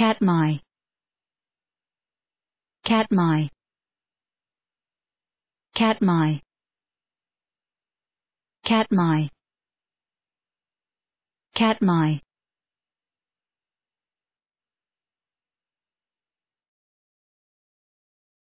Katmai Katmai Katmai Katmai Katmai